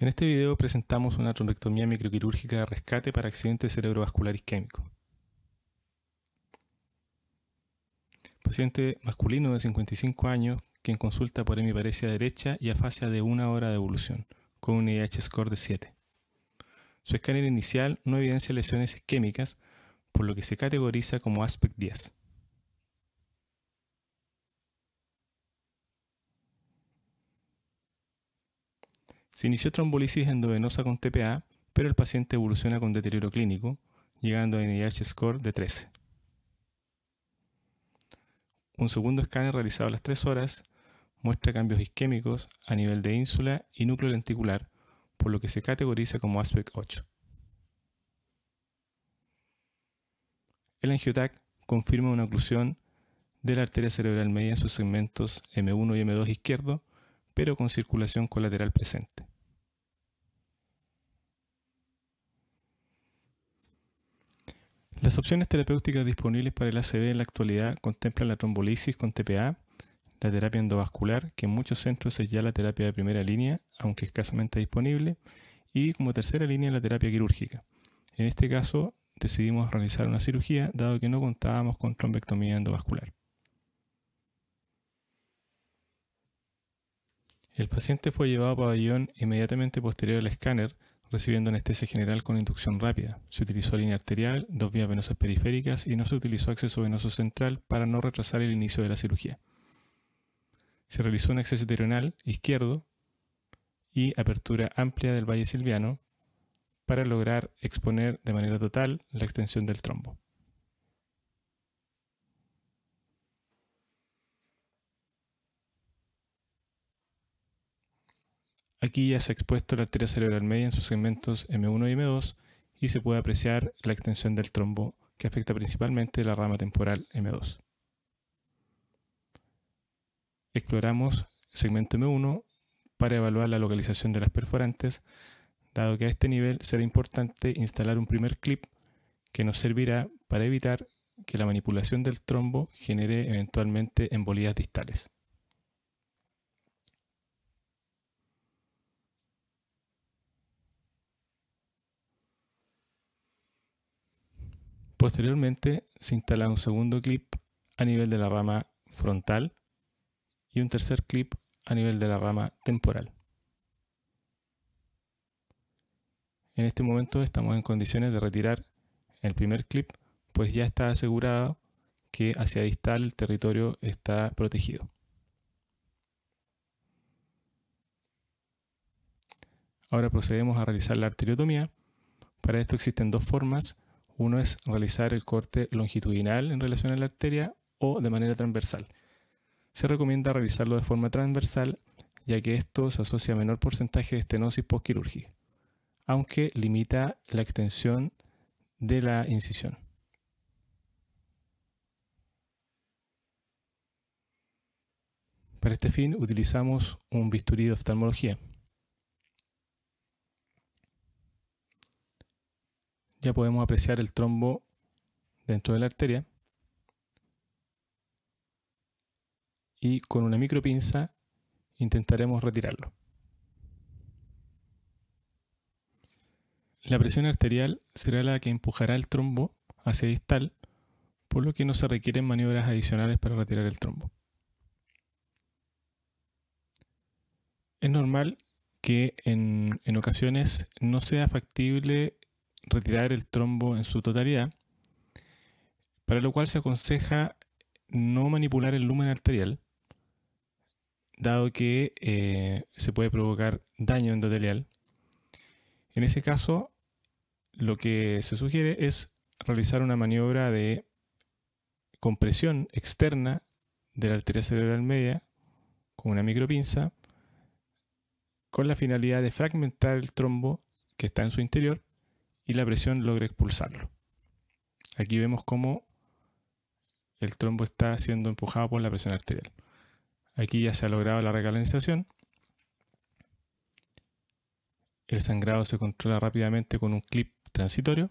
En este video presentamos una trombectomía microquirúrgica de rescate para accidente cerebrovascular isquémico. Paciente masculino de 55 años, quien consulta por hemiparesia derecha y afasia de una hora de evolución, con un IH score de 7. Su escáner inicial no evidencia lesiones isquémicas, por lo que se categoriza como aspect 10. Se inició trombolisis endovenosa con TPA, pero el paciente evoluciona con deterioro clínico, llegando a NIH score de 13. Un segundo escáner realizado a las 3 horas muestra cambios isquémicos a nivel de ínsula y núcleo lenticular, por lo que se categoriza como aspect 8. El angiotac confirma una oclusión de la arteria cerebral media en sus segmentos M1 y M2 izquierdo, pero con circulación colateral presente. Las opciones terapéuticas disponibles para el ACV en la actualidad contemplan la trombolisis con TPA, la terapia endovascular, que en muchos centros es ya la terapia de primera línea, aunque escasamente disponible, y como tercera línea la terapia quirúrgica. En este caso, decidimos realizar una cirugía dado que no contábamos con trombectomía endovascular. El paciente fue llevado a pabellón inmediatamente posterior al escáner, recibiendo anestesia general con inducción rápida. Se utilizó línea arterial, dos vías venosas periféricas y no se utilizó acceso venoso central para no retrasar el inicio de la cirugía. Se realizó un acceso terrenal izquierdo y apertura amplia del valle silviano para lograr exponer de manera total la extensión del trombo. Aquí ya se ha expuesto la arteria cerebral media en sus segmentos M1 y M2 y se puede apreciar la extensión del trombo que afecta principalmente la rama temporal M2. Exploramos el segmento M1 para evaluar la localización de las perforantes, dado que a este nivel será importante instalar un primer clip que nos servirá para evitar que la manipulación del trombo genere eventualmente embolías distales. Posteriormente se instala un segundo clip a nivel de la rama frontal y un tercer clip a nivel de la rama temporal. En este momento estamos en condiciones de retirar el primer clip, pues ya está asegurado que hacia distal el territorio está protegido. Ahora procedemos a realizar la arteriotomía. Para esto existen dos formas uno es realizar el corte longitudinal en relación a la arteria o de manera transversal. Se recomienda realizarlo de forma transversal ya que esto se asocia a menor porcentaje de estenosis postquirúrgica, aunque limita la extensión de la incisión. Para este fin utilizamos un bisturí de oftalmología. ya podemos apreciar el trombo dentro de la arteria. Y con una micropinza intentaremos retirarlo. La presión arterial será la que empujará el trombo hacia distal, por lo que no se requieren maniobras adicionales para retirar el trombo. Es normal que en, ocasiones no sea factible retirar el trombo en su totalidad, para lo cual se aconseja no manipular el lumen arterial, dado que eh, se puede provocar daño endotelial. En ese caso, lo que se sugiere es realizar una maniobra de compresión externa de la arteria cerebral media con una micropinza con la finalidad de fragmentar el trombo que está en su interior y la presión logra expulsarlo. Aquí vemos cómo el trombo está siendo empujado por la presión arterial. Aquí ya se ha logrado la recanalización. El sangrado se controla rápidamente con un clip transitorio.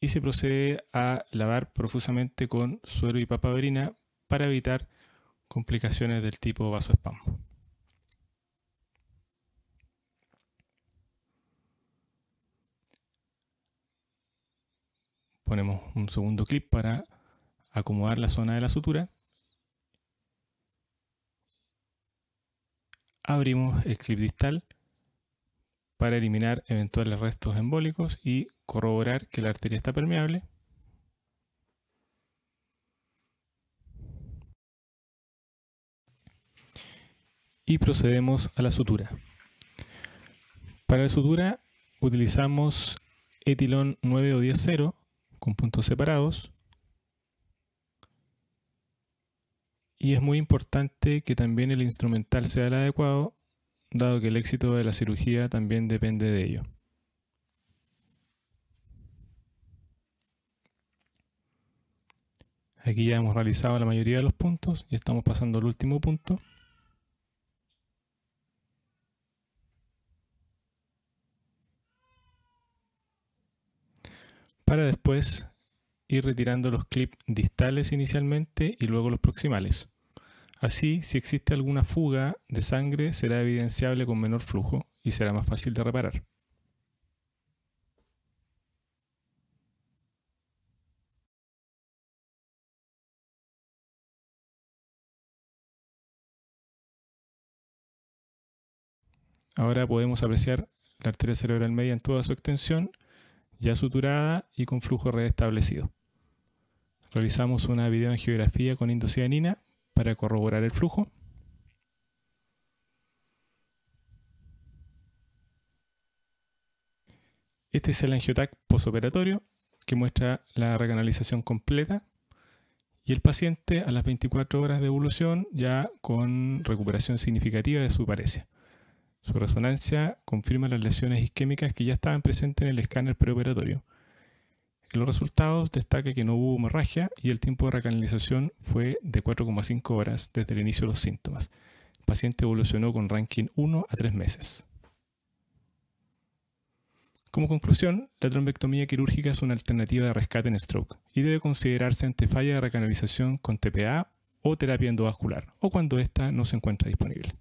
Y se procede a lavar profusamente con suero y papaverina para evitar complicaciones del tipo vasoespasmo. ponemos un segundo clip para acomodar la zona de la sutura. Abrimos el clip distal para eliminar eventuales restos embólicos y corroborar que la arteria está permeable. Y procedemos a la sutura. Para la sutura utilizamos etilón 9 o 10.0 con puntos separados. Y es muy importante que también el instrumental sea el adecuado, dado que el éxito de la cirugía también depende de ello. Aquí ya hemos realizado la mayoría de los puntos y estamos pasando al último punto. para después ir retirando los clips distales inicialmente y luego los proximales. Así, si existe alguna fuga de sangre, será evidenciable con menor flujo y será más fácil de reparar. Ahora podemos apreciar la arteria cerebral media en toda su extensión ya suturada y con flujo restablecido. Realizamos una videoangiografía con indocianina para corroborar el flujo. Este es el angiotac posoperatorio que muestra la recanalización completa y el paciente a las 24 horas de evolución ya con recuperación significativa de su parecia. Su resonancia confirma las lesiones isquémicas que ya estaban presentes en el escáner preoperatorio. En los resultados destaca que no hubo hemorragia y el tiempo de recanalización fue de 4,5 horas desde el inicio de los síntomas. El paciente evolucionó con ranking 1 a 3 meses. Como conclusión, la trombectomía quirúrgica es una alternativa de rescate en stroke y debe considerarse ante falla de recanalización con TPA o terapia endovascular o cuando ésta no se encuentra disponible.